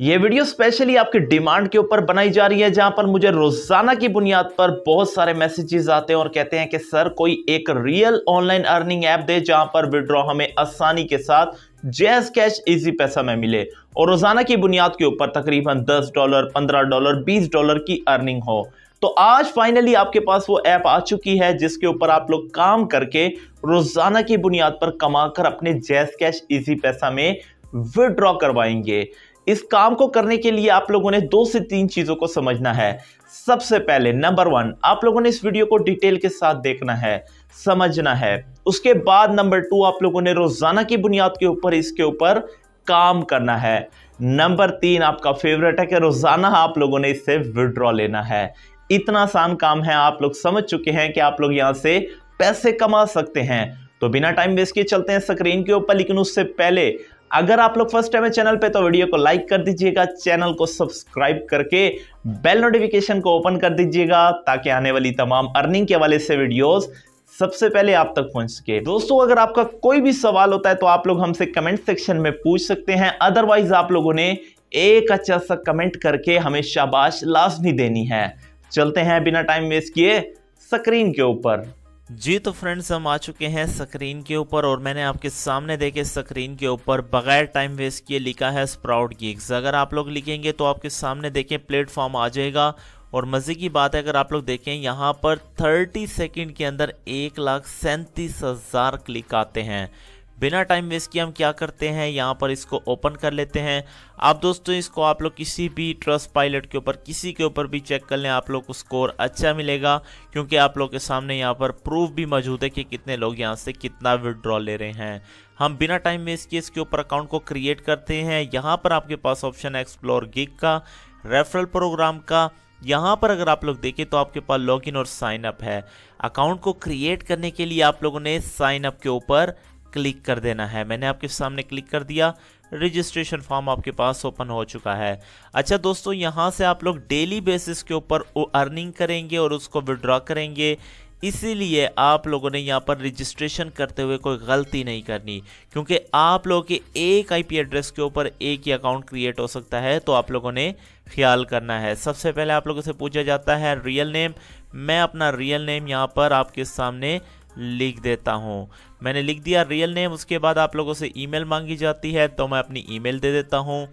ये video specially आपके demand के ऊपर बनाई जा रही है जहां पर मुझे रोजाना की बुनियाद पर बहुत सारे मैसेजेस आते हैं और कहते हैं कि सर कोई एक रियल ऑनलाइन अर्निंग ऐप दे जहां पर विड्रॉ हमें आसानी के साथ जैस कैश इजी पैसा में मिले और रोजाना की बुनियाद के ऊपर तकरीबन 10 डॉलर 15 डॉलर 20 डॉलर की अर्निंग हो तो आज फाइनली आपके पास वो ऐप आ चुकी है जिसके ऊपर आप लोग काम करके रोजाना की बुनियाद पर कमाकर अपने जैस कैश इजी पैसा में विड्रॉ करवाएंगे इस काम को करने के लिए आप लोगों ने दो से तीन चीज़ों को समझना है सबसे पहले नंबर वन आप लोगों ने इस वीडियो को डिटेल के साथ देखना है समझना है उसके बाद नंबर टू आप लोगों ने रोज़ाना की बुनियाद के ऊपर इसके ऊपर काम करना है नंबर तीन आपका फेवरेट है कि रोज़ाना आप लोगों ने इससे विड्रॉ लेना है इतना आसान काम है आप लोग समझ चुके हैं कि आप लोग यहां से पैसे कमा सकते हैं तो बिना टाइम वेस्ट किए चलते हैं स्क्रीन के ऊपर लेकिन उससे पहले अगर आप लोग फर्स्ट टाइम है चैनल पे तो वीडियो को लाइक कर दीजिएगा चैनल को सब्सक्राइब करके बेल नोटिफिकेशन को ओपन कर दीजिएगा ताकि आने वाली तमाम अर्निंग के हवाले से वीडियोस सबसे पहले आप तक पहुंच सके दोस्तों अगर आपका कोई भी सवाल होता है तो आप लोग हमसे कमेंट सेक्शन में पूछ सकते हैं अदरवाइज आप लोगों ने एक अच्छा सा कमेंट करके हमें शाबाश लाजमी देनी है चलते हैं बिना टाइम वेस्ट किए स्क्रीन के ऊपर जी तो फ्रेंड्स हम आ चुके हैं स्क्रीन के ऊपर और मैंने आपके सामने देखे स्क्रीन के ऊपर बगैर टाइम वेस्ट किए लिखा है स्प्राउट गिग्स अगर आप लोग लिखेंगे तो आपके सामने देखें प्लेटफॉर्म आ जाएगा और मज़े की बात है अगर आप लोग देखें यहाँ पर 30 सेकंड के अंदर एक लाख सैंतीस हज़ार क्लिक आते हैं बिना टाइम वेस्ट किए हम क्या करते हैं यहाँ पर इसको ओपन कर लेते हैं आप दोस्तों इसको आप लोग किसी भी ट्रस्ट पायलट के ऊपर किसी के ऊपर भी चेक कर लें आप लोग को स्कोर अच्छा मिलेगा क्योंकि आप लोग के सामने यहाँ पर प्रूफ भी मौजूद है कि कितने लोग यहाँ से कितना विड्रॉ ले रहे हैं हम बिना टाइम वेस्ट किए इसके ऊपर अकाउंट को क्रिएट करते हैं यहाँ पर आपके पास ऑप्शन है एक्सप्लोर गिग का रेफरल प्रोग्राम का यहाँ पर अगर आप लोग देखें तो आपके पास लॉगिन और साइनअप है अकाउंट को क्रिएट करने के लिए आप लोगों ने साइन अप के ऊपर क्लिक कर देना है मैंने आपके सामने क्लिक कर दिया रजिस्ट्रेशन फॉर्म आपके पास ओपन हो चुका है अच्छा दोस्तों यहाँ से आप लोग डेली बेसिस के ऊपर अर्निंग करेंगे और उसको विड्रॉ करेंगे इसीलिए आप लोगों ने यहाँ पर रजिस्ट्रेशन करते हुए कोई गलती नहीं करनी क्योंकि आप लोगों के एक आईपी एड्रेस के ऊपर एक ही अकाउंट क्रिएट हो सकता है तो आप लोगों ने ख्याल करना है सबसे पहले आप लोगों से पूछा जाता है रियल नेम मैं अपना रियल नेम यहाँ पर आपके सामने लिख देता हूँ मैंने लिख दिया रियल नेम उसके बाद आप लोगों से ईमेल मांगी जाती है तो मैं अपनी ईमेल दे देता हूँ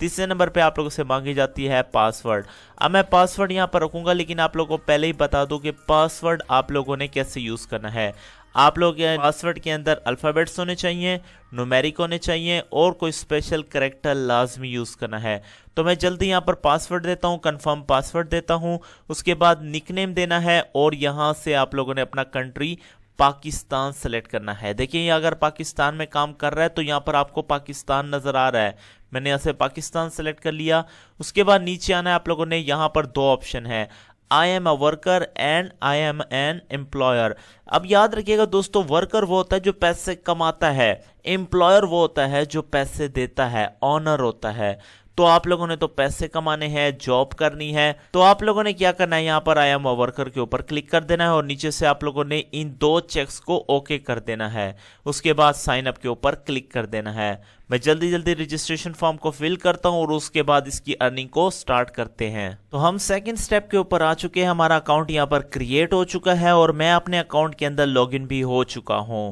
तीसरे नंबर पे आप लोगों से मांगी जाती है पासवर्ड अब मैं पासवर्ड यहाँ पर रखूँगा लेकिन आप लोगों को पहले ही बता दूँ कि पासवर्ड आप लोगों ने कैसे यूज़ करना है आप लोग के पासवर्ड के अंदर अल्फ़ाबेट्स होने चाहिए नोमेरिक होने चाहिए और कोई स्पेशल करेक्टर लाजमी यूज़ करना है तो मैं जल्दी यहाँ पर पासवर्ड देता हूँ कंफर्म पासवर्ड देता हूँ उसके बाद निकनेम देना है और यहाँ से आप लोगों ने अपना कंट्री पाकिस्तान सेलेक्ट करना है देखिए ये अगर पाकिस्तान में काम कर रहा है तो यहाँ पर आपको पाकिस्तान नज़र आ रहा है मैंने यहाँ से पाकिस्तान सेलेक्ट कर लिया उसके बाद नीचे आना है आप लोगों ने यहाँ पर दो ऑप्शन है I am a worker and I am an employer अब याद रखिएगा दोस्तों वर्कर वो होता है जो पैसे कमाता है एम्प्लॉयर वो होता है जो पैसे देता है ऑनर होता है तो आप लोगों ने तो पैसे कमाने हैं जॉब करनी है तो आप लोगों ने क्या करना है यहाँ पर आई एम अ वर्कर के ऊपर क्लिक कर देना है और नीचे से आप लोगों ने इन दो चेक्स को ओके कर देना है उसके बाद साइन अप के ऊपर क्लिक कर देना है मैं जल्दी जल्दी रजिस्ट्रेशन फॉर्म को फिल करता हूँ और उसके बाद इसकी अर्निंग को स्टार्ट करते हैं तो हम सेकेंड स्टेप के ऊपर आ चुके हैं हमारा अकाउंट यहाँ पर क्रिएट हो चुका है और मैं अपने अकाउंट के अंदर लॉग भी हो चुका हूँ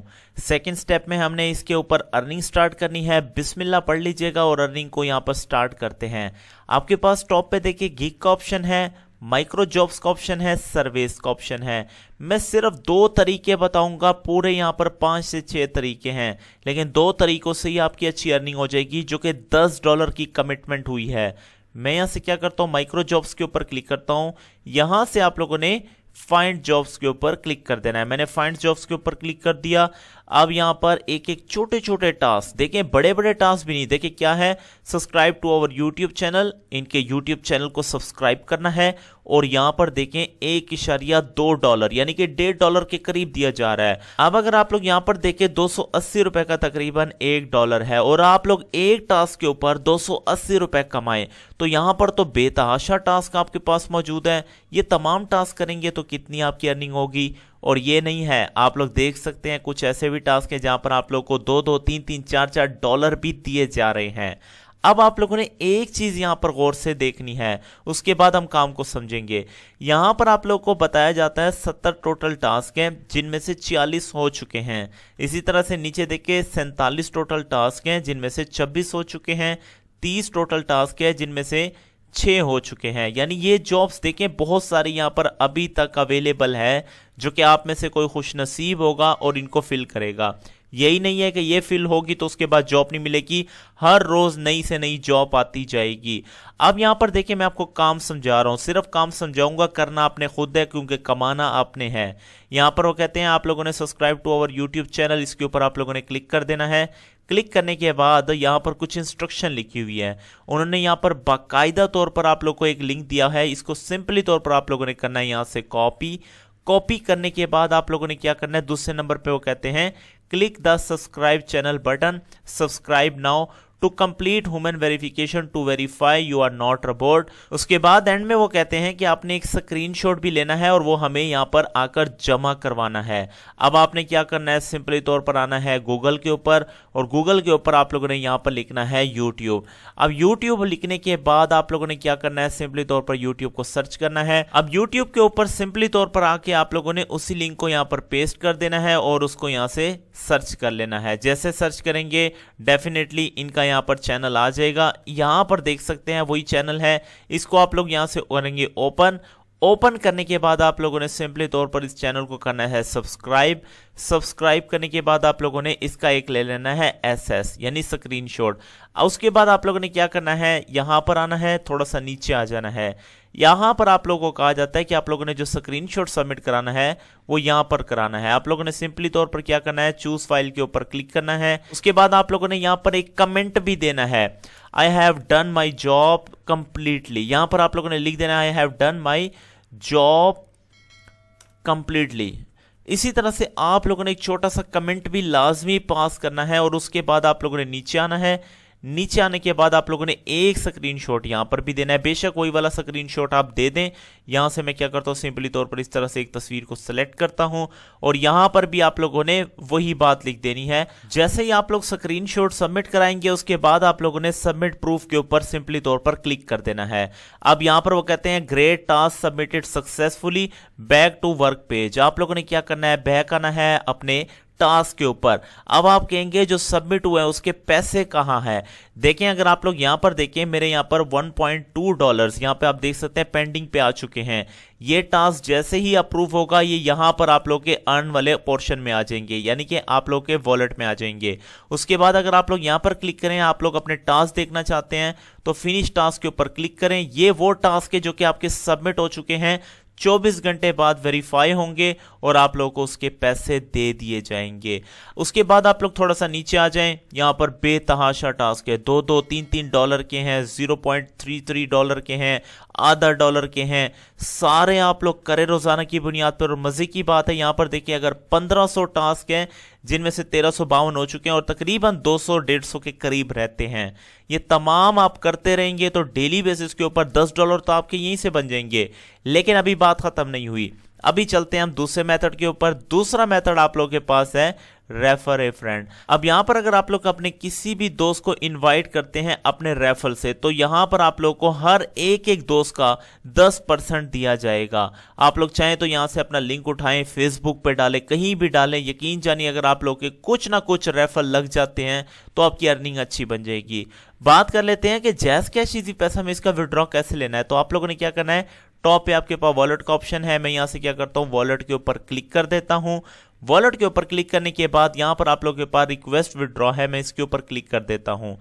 सेकेंड स्टेप में हमने इसके ऊपर अर्निंग स्टार्ट करनी है बिस्मिल्ला पढ़ लीजिएगा और अर्निंग को यहाँ पर स्टार्ट करते हैं आपके पास टॉप पे देखिए गीक का ऑप्शन है माइक्रो जॉब्स का ऑप्शन है सर्वेस का ऑप्शन है मैं सिर्फ दो तरीके बताऊंगा पूरे यहाँ पर पांच से छह तरीके हैं लेकिन दो तरीकों से ही आपकी अच्छी अर्निंग हो जाएगी जो कि दस डॉलर की कमिटमेंट हुई है मैं यहाँ से क्या करता हूँ माइक्रो जॉब्स के ऊपर क्लिक करता हूँ यहाँ से आप लोगों ने फाइंड जॉब्स के ऊपर क्लिक कर देना है मैंने फाइंड जॉब्स के ऊपर क्लिक कर दिया अब यहां पर एक एक छोटे छोटे टास्क देखें बड़े बड़े टास्क भी नहीं देखें क्या है subscribe to our YouTube channel इनके यूट्यूब चैनल को सब्सक्राइब करना है और यहां पर देखें एक इशारिया दो डॉलर यानी कि डेढ़ डॉलर के करीब दिया जा रहा है अब अगर आप लोग यहां पर देखें दो रुपए का तकरीबन एक डॉलर है और आप लोग एक टास्क के ऊपर दो रुपए कमाए तो यहां पर तो बेतहाशा टास्क आपके पास मौजूद है ये तमाम टास्क करेंगे तो कितनी आपकी अर्निंग होगी और ये नहीं है आप लोग देख सकते हैं कुछ ऐसे भी टास्क हैं जहाँ पर आप लोग को दो दो तीन तीन चार चार डॉलर भी दिए जा रहे हैं अब आप लोगों ने एक चीज़ यहाँ पर गौर से देखनी है उसके बाद हम काम को समझेंगे यहाँ पर आप लोगों को बताया जाता है सत्तर टोटल टास्क हैं जिनमें से छियालीस हो चुके हैं इसी तरह से नीचे देखिए सैंतालीस टोटल टास्क हैं जिनमें से छब्बीस हो चुके हैं तीस टोटल टास्क है जिनमें से छः हो चुके हैं यानी ये जॉब्स देखें बहुत सारे यहाँ पर अभी तक अवेलेबल है जो कि आप में से कोई खुश नसीब होगा और इनको फिल करेगा यही नहीं है कि ये फिल होगी तो उसके बाद जॉब नहीं मिलेगी हर रोज़ नई से नई जॉब आती जाएगी अब यहाँ पर देखिए मैं आपको काम समझा रहा हूँ सिर्फ काम समझाऊंगा करना आपने खुद है क्योंकि कमाना आपने है यहाँ पर वो कहते हैं आप लोगों ने subscribe to our YouTube channel इसके ऊपर आप लोगों ने क्लिक कर देना है क्लिक करने के बाद यहाँ पर कुछ इंस्ट्रक्शन लिखी हुई है उन्होंने यहाँ पर बाकायदा तौर पर आप लोग को एक लिंक दिया है इसको सिंपली तौर पर आप लोगों ने करना है यहाँ से कॉपी कॉपी करने के बाद आप लोगों ने क्या करना है दूसरे नंबर पे वो कहते हैं click the subscribe channel button subscribe now to complete human verification to verify you are not robot उसके बाद एंड में वो कहते हैं कि आपने एक स्क्रीन भी लेना है और वो हमें यहाँ पर आकर जमा करवाना है अब आपने क्या करना है सिंपली तौर पर आना है गूगल के ऊपर और गूगल के ऊपर आप लोगों ने यहाँ पर लिखना है यूट्यूब अब यूट्यूब लिखने के बाद आप लोगों ने क्या करना है सिंपली तौर पर यूट्यूब को सर्च करना है अब यूट्यूब के ऊपर सिंपली तौर पर आके आप लोगों ने उसी लिंक को यहाँ पर पेस्ट कर देना है और उसको यहाँ से सर्च कर लेना है जैसे सर्च करेंगे डेफिनेटली इनका यहाँ पर चैनल आ जाएगा यहाँ पर देख सकते हैं वही चैनल है इसको आप लोग यहाँ से करेंगे ओपन ओपन करने के बाद आप लोगों ने सिंपली तौर पर इस चैनल को करना है सब्सक्राइब सब्सक्राइब करने के बाद आप लोगों ने इसका एक ले लेना है एसएस यानी स्क्रीनशॉट उसके बाद आप लोगों ने क्या करना है यहाँ पर आना है थोड़ा सा नीचे आ जाना है यहां पर आप लोगों को कहा जाता है कि आप लोगों ने जो स्क्रीनशॉट सबमिट कराना है वो यहां पर कराना है आप लोगों ने सिंपली तौर पर क्या करना है चूज फाइल के ऊपर क्लिक करना है उसके बाद आप लोगों ने यहां पर एक कमेंट भी देना है I have done my job completely यहां पर आप लोगों ने लिख देना I have done my job completely इसी तरह से आप लोगों ने एक छोटा सा कमेंट भी लाजमी पास करना है और उसके बाद आप लोगों ने नीचे आना है नीचे आने के बाद आप लोगों ने एक स्क्रीनशॉट यहां पर भी देना है बेशक वही वाला स्क्रीनशॉट आप दे दें यहां से मैं क्या करता हूं सिंपली तौर पर इस तरह से एक तस्वीर को सिलेक्ट करता हूं और यहां पर भी आप लोगों ने वही बात लिख देनी है जैसे ही आप लोग स्क्रीन सबमिट कराएंगे उसके बाद आप लोगों ने सबमिट प्रूफ के ऊपर सिंपली तौर पर क्लिक कर देना है अब यहां पर वो कहते हैं great task submitted successfully back to work page आप लोगों ने क्या करना है बैक आना है अपने टास्क के ऊपर अब आप कहेंगे जो सबमिट हुए हैं उसके पैसे कहाँ हैं देखें अगर आप लोग यहाँ पर देखें मेरे यहाँ पर 1.2 पॉइंट डॉलर्स यहाँ पर आप देख सकते हैं पेंडिंग पे आ चुके हैं ये टास्क जैसे ही अप्रूव होगा ये यहाँ पर आप लोग के अर्न वाले पोर्शन में आ जाएंगे यानी कि आप लोग के वॉलेट में आ जाएंगे उसके बाद अगर आप लोग यहाँ पर क्लिक करें आप लोग अपने टास्क देखना चाहते हैं तो फिनिश टास्क के ऊपर क्लिक करें ये वो टास्क है जो कि आपके सबमिट हो चुके हैं 24 घंटे बाद वेरीफाई होंगे और आप लोगों को उसके पैसे दे दिए जाएंगे उसके बाद आप लोग थोड़ा सा नीचे आ जाएं यहाँ पर बेतहाशा टास्क है दो दो तीन तीन डॉलर के हैं 0.33 डॉलर के हैं आधा डॉलर के हैं सारे आप लोग करें रोजाना की बुनियाद पर मजे की बात है यहां पर देखिए अगर 1500 टास्क हैं जिनमें से तेरह हो चुके हैं और तकरीबन 200 150 के करीब रहते हैं ये तमाम आप करते रहेंगे तो डेली बेसिस के ऊपर 10 डॉलर तो आपके यहीं से बन जाएंगे लेकिन अभी बात खत्म नहीं हुई अभी चलते हैं हम दूसरे मेथड के ऊपर दूसरा मेथड आप लोग के पास है रेफर ए फ्रेंड अब यहां पर अगर आप लोग अपने किसी भी दोस्त को इनवाइट करते हैं अपने रेफल से तो यहां पर आप लोग को हर एक एक दोस्त का 10 परसेंट दिया जाएगा आप लोग चाहें तो यहां से अपना लिंक उठाएं फेसबुक पर डालें कहीं भी डालें यकीन जानिए अगर आप लोग के कुछ ना कुछ रेफर लग जाते हैं तो आपकी अर्निंग अच्छी बन जाएगी बात कर लेते हैं कि जैस कैश इजी पैसा में इसका विड्रॉ कैसे लेना है तो आप लोगों ने क्या करना है टॉप पे आपके पास वॉलेट का ऑप्शन है मैं यहाँ से क्या करता हूँ वॉलेट के ऊपर क्लिक कर देता हूँ वॉलेट के ऊपर क्लिक करने के बाद यहाँ पर आप लोगों के पास रिक्वेस्ट विदड्रॉ है मैं इसके ऊपर क्लिक कर देता हूँ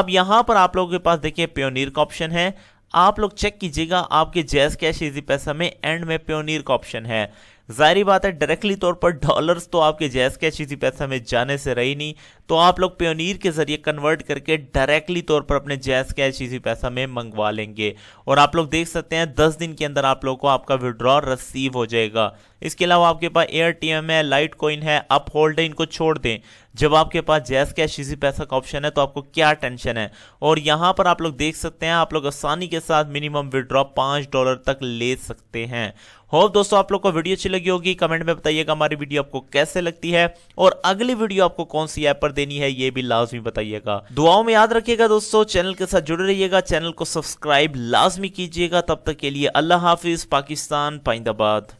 अब यहाँ पर आप लोगों के पास देखिए प्योनीर का ऑप्शन है आप लोग चेक कीजिएगा आपके जैस कैश इजी पैसा में एंड में प्योनीर का ऑप्शन है जाहिर बात है डायरेक्टली तौर पर डॉलर्स तो आपके जैस कैश इजी पैसा में जाने से रही नहीं तो आप लोग प्योनीर के जरिए कन्वर्ट करके डायरेक्टली तौर पर अपने जैस कैश इजी पैसा में मंगवा लेंगे और आप लोग देख सकते हैं दस दिन के अंदर आप लोग को आपका विड्रॉ रिसीव हो जाएगा इसके अलावा आपके पास एयर टी एम है लाइट कोइन है अप होल्ड है इनको छोड़ दें जब आपके पास जैस कैश इसी पैसा का ऑप्शन है तो आपको क्या टेंशन है और यहाँ पर आप लोग देख सकते हैं आप लोग आसानी के साथ मिनिमम विड्रॉ पाँच डॉलर तक ले सकते हैं होप दोस्तों आप लोग को वीडियो अच्छी लगी होगी कमेंट में बताइएगा हमारी वीडियो आपको कैसे लगती है और अगली वीडियो आपको कौन सी ऐप पर देनी है ये भी लाजमी बताइएगा दुआओं में याद रखिएगा दोस्तों चैनल के साथ जुड़े रहिएगा चैनल को सब्सक्राइब लाजमी कीजिएगा तब तक के लिए अल्लाह हाफिज पाकिस्तान पाइंदाबाद